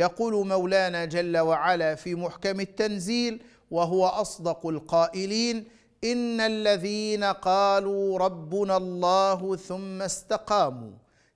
يقول مولانا جل وعلا في محكم التنزيل وهو اصدق القائلين ان الذين قالوا ربنا الله ثم استقاموا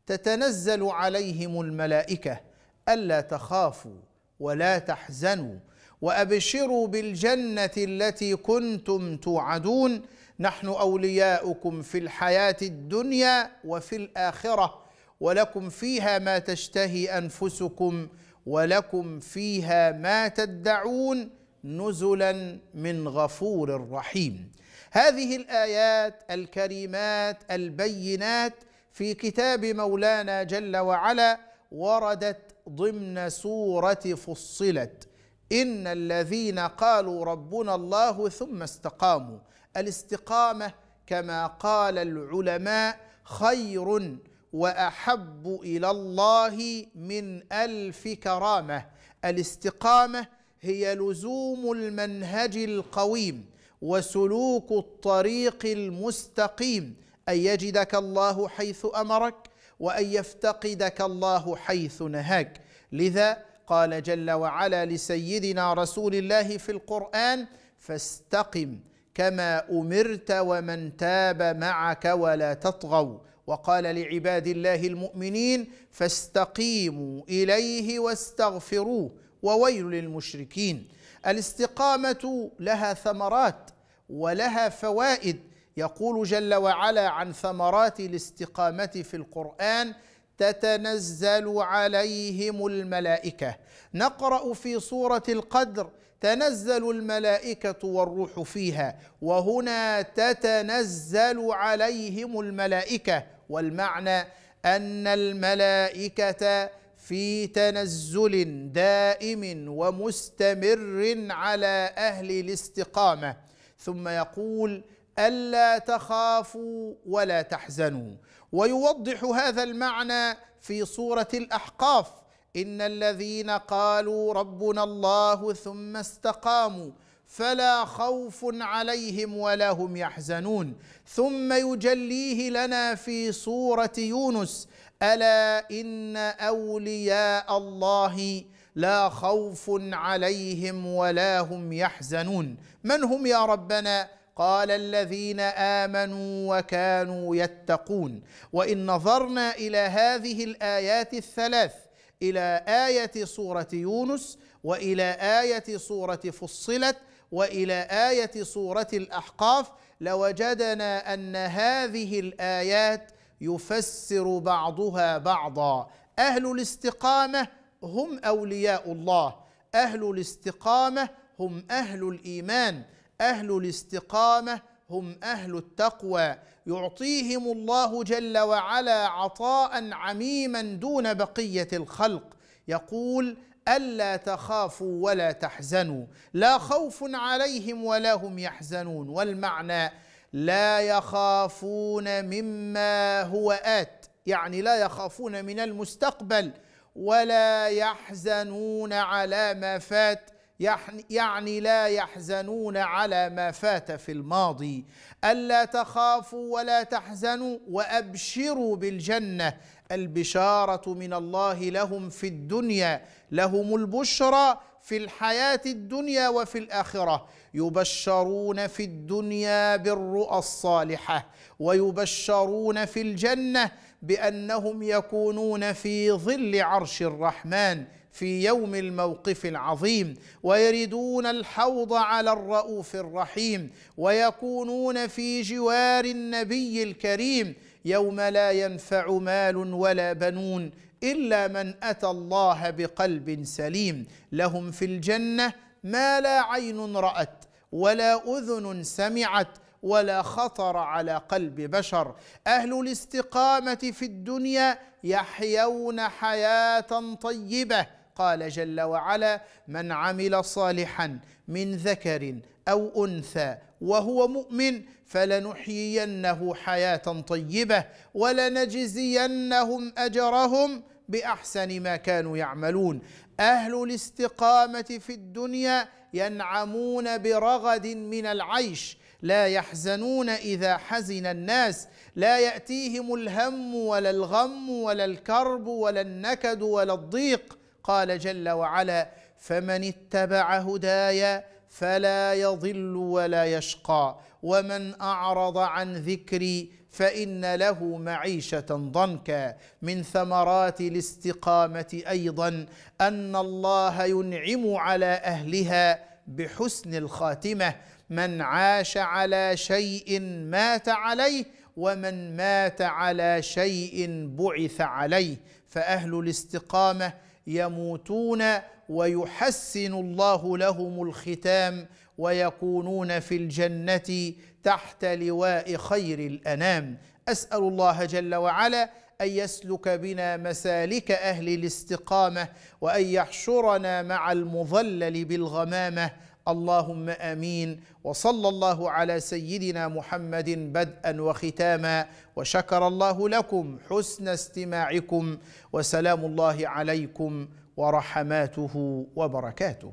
تتنزل عليهم الملائكه الا تخافوا ولا تحزنوا وابشروا بالجنه التي كنتم توعدون نحن اولياؤكم في الحياه الدنيا وفي الاخره ولكم فيها ما تشتهي انفسكم ولكم فيها ما تدعون نزلا من غفور رحيم هذه الايات الكريمات البينات في كتاب مولانا جل وعلا وردت ضمن سوره فصلت ان الذين قالوا ربنا الله ثم استقاموا الاستقامه كما قال العلماء خير واحب الى الله من الف كرامه الاستقامه هي لزوم المنهج القويم وسلوك الطريق المستقيم ان يجدك الله حيث امرك وان يفتقدك الله حيث نهاك لذا قال جل وعلا لسيدنا رسول الله في القران فاستقم كما امرت ومن تاب معك ولا تطغوا وقال لعباد الله المؤمنين فاستقيموا اليه واستغفروه وويل للمشركين الاستقامه لها ثمرات ولها فوائد يقول جل وعلا عن ثمرات الاستقامه في القران تتنزل عليهم الملائكه نقرا في سوره القدر تنزل الملائكه والروح فيها وهنا تتنزل عليهم الملائكه والمعنى ان الملائكه في تنزل دائم ومستمر على اهل الاستقامه ثم يقول الا تخافوا ولا تحزنوا ويوضح هذا المعنى في سوره الاحقاف ان الذين قالوا ربنا الله ثم استقاموا فلا خوف عليهم ولا هم يحزنون ثم يجليه لنا في سوره يونس الا ان اولياء الله لا خوف عليهم ولا هم يحزنون من هم يا ربنا قال الذين امنوا وكانوا يتقون وان نظرنا الى هذه الايات الثلاث الى ايه سوره يونس والى ايه سوره فصلت والى ايه سوره الاحقاف لوجدنا ان هذه الايات يفسر بعضها بعضا اهل الاستقامه هم اولياء الله اهل الاستقامه هم اهل الايمان اهل الاستقامه هم اهل التقوى يعطيهم الله جل وعلا عطاء عميما دون بقيه الخلق يقول ألا تخافوا ولا تحزنوا لا خوف عليهم ولا هم يحزنون والمعنى لا يخافون مما هو آت يعني لا يخافون من المستقبل ولا يحزنون على ما فات يعني, يعني لا يحزنون على ما فات في الماضي الا تخافوا ولا تحزنوا وابشروا بالجنه البشاره من الله لهم في الدنيا لهم البشرى في الحياه الدنيا وفي الاخره يبشرون في الدنيا بالرؤى الصالحه ويبشرون في الجنه بانهم يكونون في ظل عرش الرحمن في يوم الموقف العظيم ويردون الحوض على الرؤوف الرحيم ويكونون في جوار النبي الكريم يوم لا ينفع مال ولا بنون الا من اتى الله بقلب سليم لهم في الجنه ما لا عين رات ولا اذن سمعت ولا خطر على قلب بشر اهل الاستقامه في الدنيا يحيون حياه طيبه قال جل وعلا من عمل صالحا من ذكر او انثى وهو مؤمن فلنحيينه حياه طيبه ولنجزينهم اجرهم باحسن ما كانوا يعملون اهل الاستقامه في الدنيا ينعمون برغد من العيش لا يحزنون اذا حزن الناس لا ياتيهم الهم ولا الغم ولا الكرب ولا النكد ولا الضيق قال جل وعلا فمن اتبع هدايا فلا يضل ولا يشقى ومن اعرض عن ذكري فان له معيشه ضنكا من ثمرات الاستقامه ايضا ان الله ينعم على اهلها بحسن الخاتمه من عاش على شيء مات عليه ومن مات على شيء بعث عليه فاهل الاستقامه يموتون ويحسن الله لهم الختام ويكونون في الجنه تحت لواء خير الانام اسال الله جل وعلا ان يسلك بنا مسالك اهل الاستقامه وان يحشرنا مع المظلل بالغمامه اللهم امين وصلى الله على سيدنا محمد بدءا وختاما وشكر الله لكم حسن استماعكم وسلام الله عليكم ورحماته وبركاته